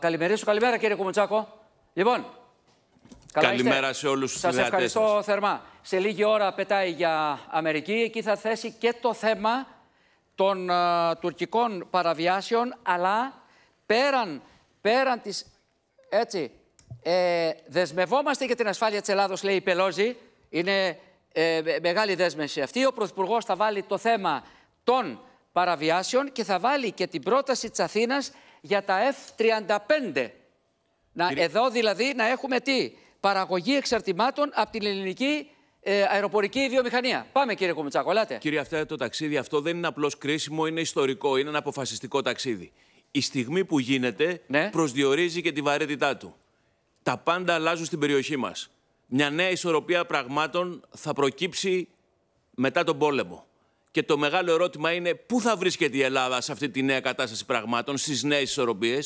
καλημερίσω. Καλημέρα κύριε Κουμουτσάκο. Λοιπόν, καλά Καλημέρα σε όλους τους σας ευχαριστώ θερμά. Σε λίγη ώρα πετάει για Αμερική. Εκεί θα θέσει και το θέμα των τουρκικών παραβιάσεων, αλλά πέραν, πέραν της... Έτσι, ε, δεσμευόμαστε για την ασφάλεια της Ελλάδος, λέει η Πελόζη. Είναι ε, μεγάλη δέσμευση αυτή. Ο Πρωθυπουργός θα βάλει το θέμα των παραβιάσεων και θα βάλει και την πρόταση της Αθήνας για τα F-35. Να, Εδώ δηλαδή να έχουμε τι, παραγωγή εξαρτημάτων από την ελληνική ε, αεροπορική βιομηχανία. Πάμε κύριε Κομιτσάκο, ελάτε. Κύριε αυτά το ταξίδι αυτό δεν είναι απλώς κρίσιμο, είναι ιστορικό, είναι ένα αποφασιστικό ταξίδι. Η στιγμή που γίνεται ναι. προσδιορίζει και τη βαρύτητά του. Τα πάντα αλλάζουν στην περιοχή μας. Μια νέα ισορροπία πραγμάτων θα προκύψει μετά τον πόλεμο. Και το μεγάλο ερώτημα είναι πού θα βρίσκεται η Ελλάδα σε αυτή τη νέα κατάσταση πραγμάτων, στις νέες ισορροπίες.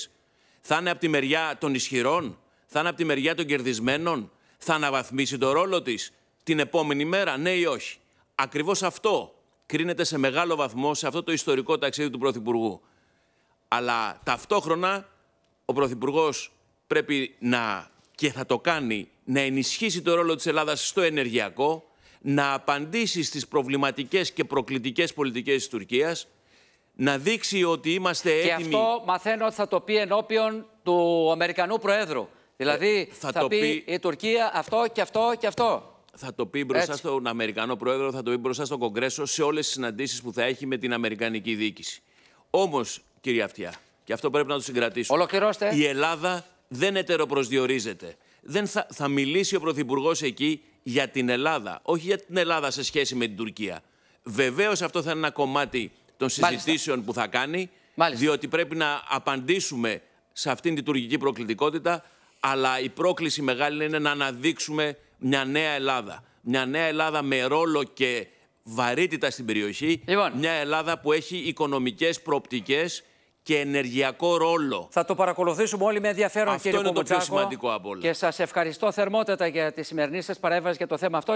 Θα είναι από τη μεριά των ισχυρών, θα είναι από τη μεριά των κερδισμένων, θα αναβαθμίσει το ρόλο της την επόμενη μέρα, ναι ή όχι. Ακριβώς αυτό κρίνεται σε μεγάλο βαθμό σε αυτό το ιστορικό ταξίδι του Πρωθυπουργού. Αλλά ταυτόχρονα ο Πρωθυπουργός πρέπει να και θα το κάνει να ενισχύσει το ρόλο της Ελλάδας στο ενεργειακό, να απαντήσεις στις προβληματικές και προκλητικές πολιτικές της Τουρκίας, να δείξει ότι είμαστε έτοιμοι... Και αυτό μαθαίνω ότι θα το πει ενώπιον του Αμερικανού Προέδρου. Δηλαδή ε, θα, το πει, η Τουρκία αυτό και αυτό και αυτό. Θα το πει μπροστά στον Αμερικανό Πρόεδρο, θα το πει μπροστά στο Κογκρέσο, σε όλες τις συναντήσεις που θα έχει με την Αμερικανική διοίκηση. Όμως, κύριε Αυτιά, και αυτό πρέπει να το συγκρατήσουμε. Ολοκληρώστε. Η Ελλάδα δεν ετεροπροσδιορίζεται δεν θα, θα μιλήσει ο Πρωθυπουργός εκεί για την Ελλάδα, όχι για την Ελλάδα σε σχέση με την Τουρκία. Βεβαίως αυτό θα είναι ένα κομμάτι των συζητήσεων που θα κάνει, διότι πρέπει να απαντήσουμε σε αυτήν την τουρκική προκλητικότητα, αλλά η πρόκληση μεγάλη είναι να αναδείξουμε μια νέα Ελλάδα. Μια νέα Ελλάδα με ρόλο και βαρύτητα στην περιοχή. Λοιπόν. Μια Ελλάδα που έχει οικονομικές προοπτικές και ενεργειακό ρόλο. Θα το παρακολουθήσουμε όλοι με ενδιαφέρον, αυτό κύριε Αυτό είναι το πιο σημαντικό από όλα. Και σας ευχαριστώ θερμότατα για τη σημερινή σας παρέμβαση για το θέμα αυτό.